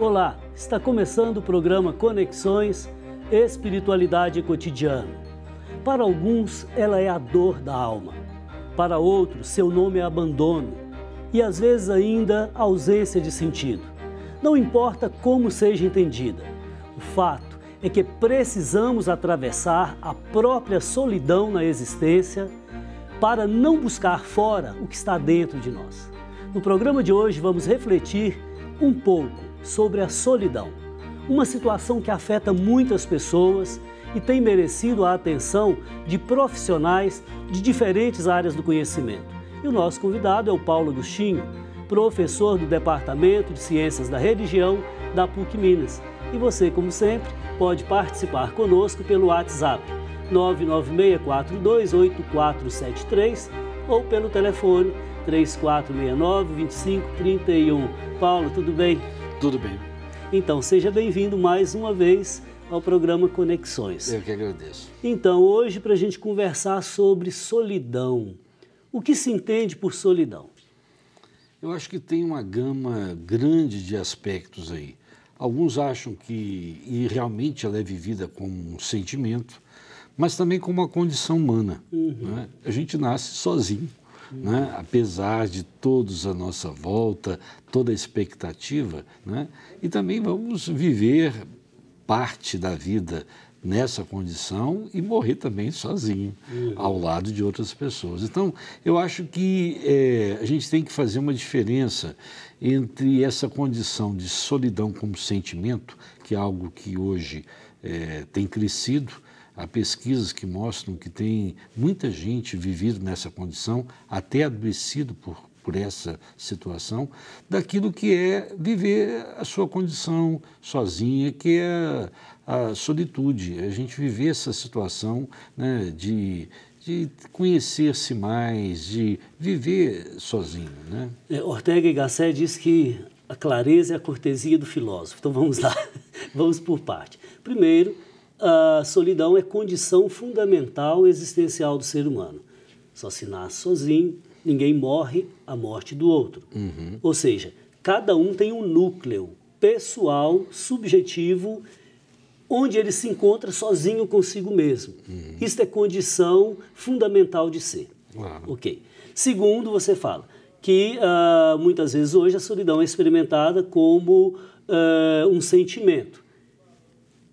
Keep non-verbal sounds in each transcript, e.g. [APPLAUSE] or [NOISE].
Olá, está começando o programa Conexões Espiritualidade Cotidiana. Para alguns, ela é a dor da alma. Para outros, seu nome é abandono e às vezes ainda ausência de sentido não importa como seja entendida. O fato é que precisamos atravessar a própria solidão na existência para não buscar fora o que está dentro de nós. No programa de hoje vamos refletir um pouco sobre a solidão, uma situação que afeta muitas pessoas e tem merecido a atenção de profissionais de diferentes áreas do conhecimento. E o nosso convidado é o Paulo Agostinho, professor do Departamento de Ciências da Religião da PUC Minas. E você, como sempre, pode participar conosco pelo WhatsApp 996428473 ou pelo telefone 3469-2531. Paulo, tudo bem? Tudo bem. Então, seja bem-vindo mais uma vez ao programa Conexões. Eu que agradeço. Então, hoje, para a gente conversar sobre solidão. O que se entende por solidão? Eu acho que tem uma gama grande de aspectos aí. Alguns acham que, e realmente ela é vivida como um sentimento, mas também como uma condição humana. Uhum. Né? A gente nasce sozinho, uhum. né? apesar de todos à nossa volta, toda a expectativa, né? e também vamos viver parte da vida nessa condição e morrer também sozinho, uhum. ao lado de outras pessoas. Então, eu acho que é, a gente tem que fazer uma diferença entre essa condição de solidão como sentimento, que é algo que hoje é, tem crescido, há pesquisas que mostram que tem muita gente vivido nessa condição, até adoecido por por essa situação, daquilo que é viver a sua condição sozinha, que é a solitude, a gente viver essa situação né, de, de conhecer-se mais, de viver sozinho. Né? É, Ortega e Gasset diz que a clareza é a cortesia do filósofo. Então vamos lá, [LAUGHS] vamos por parte. Primeiro, a solidão é condição fundamental existencial do ser humano. Só se nasce sozinho, ninguém morre a morte do outro. Uhum. Ou seja, cada um tem um núcleo pessoal, subjetivo, onde ele se encontra sozinho consigo mesmo. Uhum. Isto é condição fundamental de ser. Ok. Segundo, você fala que uh, muitas vezes hoje a solidão é experimentada como uh, um sentimento.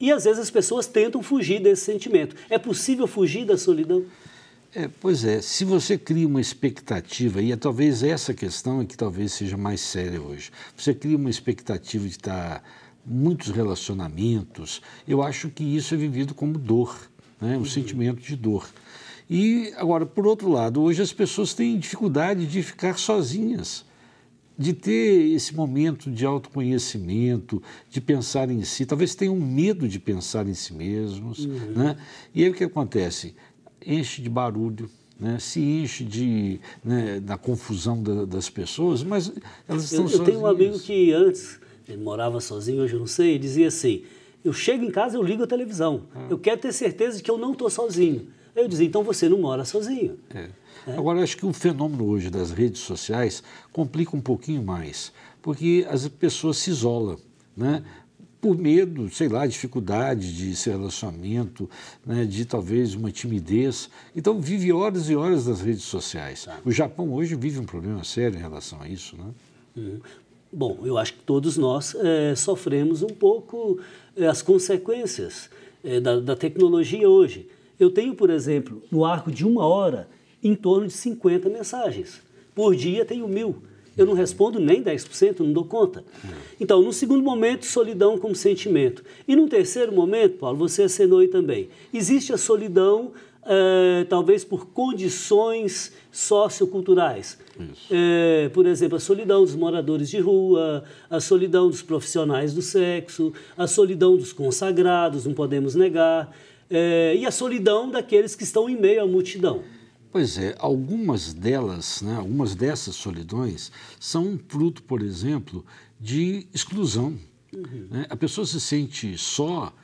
E às vezes as pessoas tentam fugir desse sentimento. É possível fugir da solidão? É, pois é, se você cria uma expectativa, e é talvez essa questão é que talvez seja mais séria hoje, você cria uma expectativa de estar muitos relacionamentos, eu acho que isso é vivido como dor, né? um uhum. sentimento de dor. E agora, por outro lado, hoje as pessoas têm dificuldade de ficar sozinhas, de ter esse momento de autoconhecimento, de pensar em si, talvez tenham medo de pensar em si mesmos, uhum. né? E aí o que acontece? enche de barulho, né, se enche de, né, da confusão da, das pessoas, mas elas estão eu, sozinhas. Eu tenho um amigo que antes ele morava sozinho, hoje eu não sei, e dizia assim, eu chego em casa, eu ligo a televisão, ah. eu quero ter certeza de que eu não estou sozinho. Aí eu dizia, então você não mora sozinho. É. É. Agora, acho que o fenômeno hoje das redes sociais complica um pouquinho mais, porque as pessoas se isolam. Né? por medo, sei lá, dificuldade de se relacionamento, né, de talvez uma timidez. Então vive horas e horas das redes sociais. Tá. O Japão hoje vive um problema sério em relação a isso, né? Uhum. Bom, eu acho que todos nós é, sofremos um pouco é, as consequências é, da, da tecnologia hoje. Eu tenho, por exemplo, no arco de uma hora, em torno de 50 mensagens. Por dia tenho mil eu não respondo nem 10%, não dou conta. Então, no segundo momento, solidão como sentimento. E no terceiro momento, Paulo, você acenou aí também. Existe a solidão, é, talvez por condições socioculturais. É, por exemplo, a solidão dos moradores de rua, a solidão dos profissionais do sexo, a solidão dos consagrados, não podemos negar, é, e a solidão daqueles que estão em meio à multidão. Pois é, algumas delas, né, algumas dessas solidões são fruto, por exemplo, de exclusão. Uhum. Né? A pessoa se sente só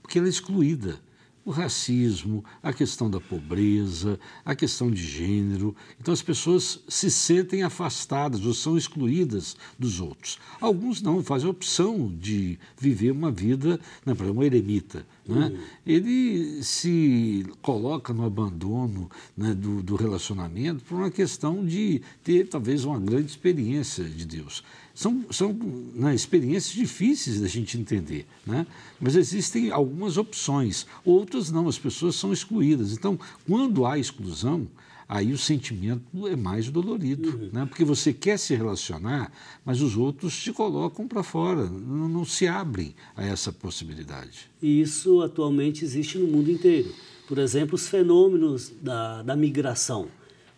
porque ela é excluída o racismo, a questão da pobreza, a questão de gênero. Então as pessoas se sentem afastadas ou são excluídas dos outros. Alguns não, fazem a opção de viver uma vida, né, por exemplo, um eremita. Né? Uhum. Ele se coloca no abandono né, do, do relacionamento por uma questão de ter talvez uma grande experiência de Deus são, são né, experiências difíceis da gente entender, né? mas existem algumas opções, outras não, as pessoas são excluídas. Então, quando há exclusão, aí o sentimento é mais dolorido, uhum. né? porque você quer se relacionar, mas os outros te colocam para fora, não, não se abrem a essa possibilidade. E isso atualmente existe no mundo inteiro. Por exemplo, os fenômenos da, da migração.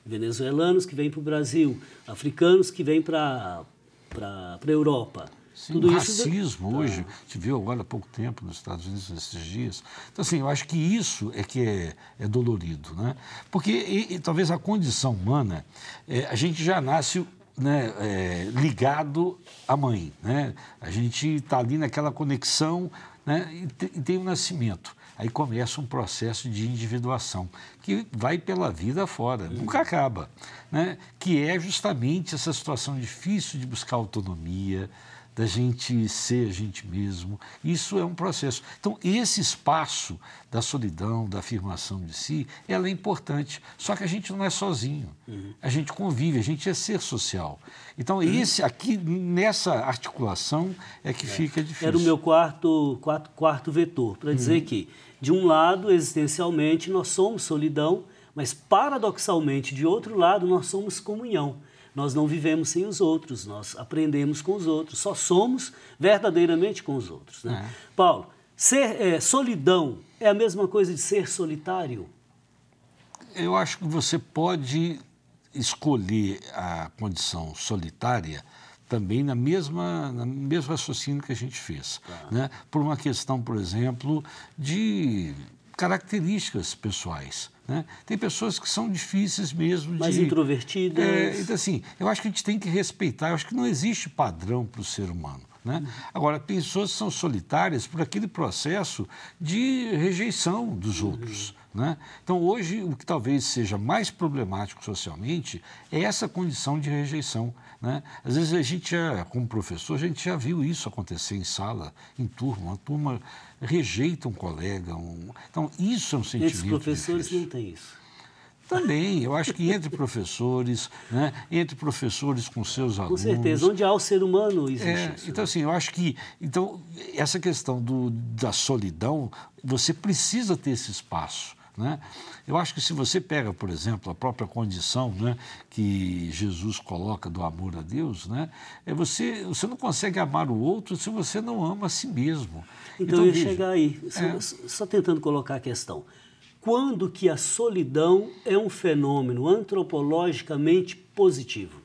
Venezuelanos que vêm para o Brasil, africanos que vêm para para a Europa. Sim, Tudo racismo isso... É. hoje, ah. se viu agora há pouco tempo nos Estados Unidos, nesses dias. Então, assim, eu acho que isso é que é, é dolorido, né? Porque e, e, talvez a condição humana, é, a gente já nasce né, é, ligado à mãe, né? A gente está ali naquela conexão né? e tem o nascimento. Aí começa um processo de individuação, que vai pela vida fora, uhum. nunca acaba. Né? Que é justamente essa situação difícil de buscar autonomia, da gente ser a gente mesmo. Isso é um processo. Então, esse espaço da solidão, da afirmação de si, ela é importante. Só que a gente não é sozinho. Uhum. A gente convive, a gente é ser social. Então, uhum. esse aqui, nessa articulação, é que é. fica difícil. Era o meu quarto, quarto, quarto vetor, para dizer uhum. que, de um lado, existencialmente, nós somos solidão, mas, paradoxalmente, de outro lado, nós somos comunhão. Nós não vivemos sem os outros, nós aprendemos com os outros, só somos verdadeiramente com os outros. Né? É. Paulo, ser é, solidão é a mesma coisa de ser solitário? Eu acho que você pode escolher a condição solitária também na mesma na mesmo raciocínio que a gente fez, tá. né? Por uma questão, por exemplo, de características pessoais. Né? Tem pessoas que são difíceis mesmo Mais de... Mais introvertidas. É, então, assim, eu acho que a gente tem que respeitar. Eu acho que não existe padrão para o ser humano. Né? Agora, pessoas são solitárias por aquele processo de rejeição dos outros. Uhum. Né? Então, hoje, o que talvez seja mais problemático socialmente é essa condição de rejeição. Né? Às vezes, a gente, já, como professor, a gente já viu isso acontecer em sala, em turma. Uma turma rejeita um colega. Um... Então, isso é um sentimento. Esses professores difícil. não têm isso. Também, eu acho que entre professores, né, entre professores com seus com alunos. Com certeza, onde há o ser humano existe. É, isso, então, né? assim, eu acho que então, essa questão do, da solidão, você precisa ter esse espaço. Né? Eu acho que se você pega, por exemplo, a própria condição né, que Jesus coloca do amor a Deus, né, é você, você não consegue amar o outro se você não ama a si mesmo. Então, então eu ia chegar aí, é... só, só tentando colocar a questão quando que a solidão é um fenômeno antropologicamente positivo?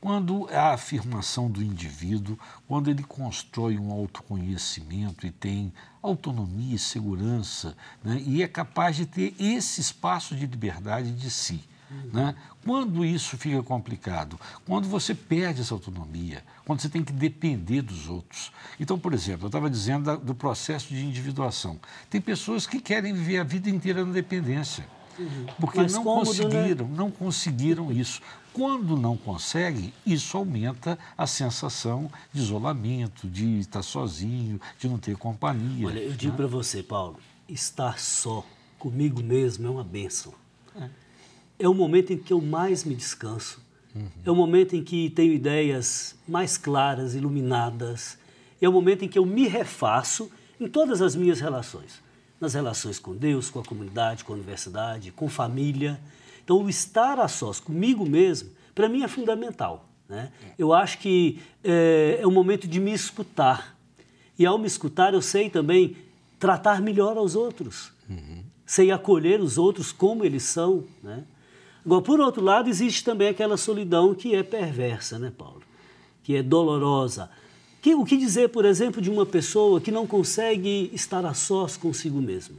Quando é a afirmação do indivíduo, quando ele constrói um autoconhecimento e tem autonomia e segurança, né, e é capaz de ter esse espaço de liberdade de si. Uhum. Né? Quando isso fica complicado? Quando você perde essa autonomia, quando você tem que depender dos outros. Então, por exemplo, eu estava dizendo da, do processo de individuação. Tem pessoas que querem viver a vida inteira na dependência. Uhum. Porque Mais não cômodo, né? conseguiram, né? não conseguiram isso. Quando não consegue, isso aumenta a sensação de isolamento, de estar sozinho, de não ter companhia. Olha, eu né? digo né? para você, Paulo, estar só comigo mesmo é uma bênção. É, é o momento em que eu mais me descanso. Uhum. É o momento em que tenho ideias mais claras, iluminadas. É o momento em que eu me refaço em todas as minhas relações nas relações com Deus, com a comunidade, com a universidade, com família. Então, o estar a sós comigo mesmo, para mim, é fundamental. Né? É. Eu acho que é, é um momento de me escutar. E ao me escutar, eu sei também tratar melhor aos outros. Uhum. Sei acolher os outros como eles são. Né? Agora, por outro lado, existe também aquela solidão que é perversa, né, Paulo? Que é dolorosa. Que, o que dizer, por exemplo, de uma pessoa que não consegue estar a sós consigo mesma?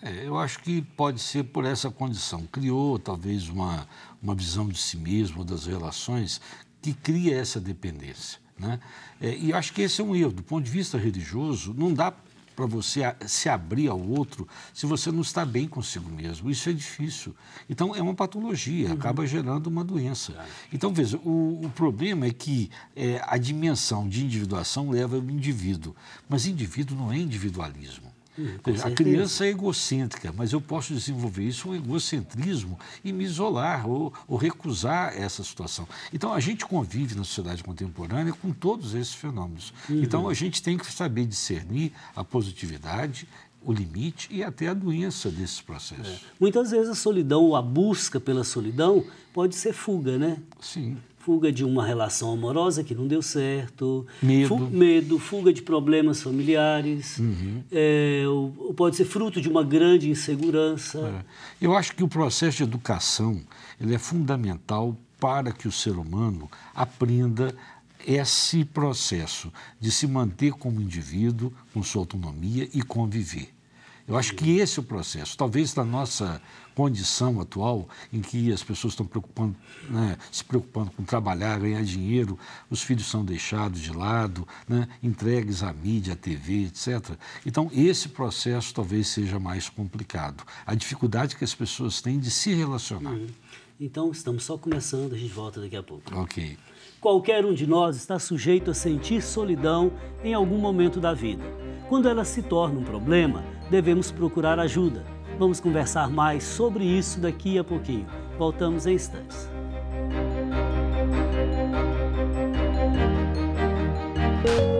É, eu acho que pode ser por essa condição. Criou talvez uma, uma visão de si mesmo, das relações, que cria essa dependência. Né? É, e acho que esse é um erro. Do ponto de vista religioso, não dá para você se abrir ao outro se você não está bem consigo mesmo. Isso é difícil. Então, é uma patologia, uhum. acaba gerando uma doença. É. Então, veja, o, o problema é que é, a dimensão de individuação leva ao indivíduo, mas indivíduo não é individualismo. Uhum, é, a criança é egocêntrica, mas eu posso desenvolver isso, um egocentrismo, e me isolar ou, ou recusar essa situação. Então, a gente convive na sociedade contemporânea com todos esses fenômenos. Uhum. Então, a gente tem que saber discernir a positividade o limite e até a doença desses processos. É. Muitas vezes a solidão ou a busca pela solidão pode ser fuga, né? Sim fuga de uma relação amorosa que não deu certo, medo, fu medo fuga de problemas familiares, uhum. é, ou, pode ser fruto de uma grande insegurança. É. Eu acho que o processo de educação ele é fundamental para que o ser humano aprenda esse processo de se manter como indivíduo, com sua autonomia e conviver. Eu acho que esse é o processo. Talvez na nossa condição atual, em que as pessoas estão preocupando, né, se preocupando com trabalhar, ganhar dinheiro, os filhos são deixados de lado, né, entregues à mídia, à TV, etc. Então, esse processo talvez seja mais complicado. A dificuldade que as pessoas têm de se relacionar. Uhum. Então, estamos só começando, a gente volta daqui a pouco. Ok. Qualquer um de nós está sujeito a sentir solidão em algum momento da vida. Quando ela se torna um problema, devemos procurar ajuda. Vamos conversar mais sobre isso daqui a pouquinho. Voltamos em instantes. Música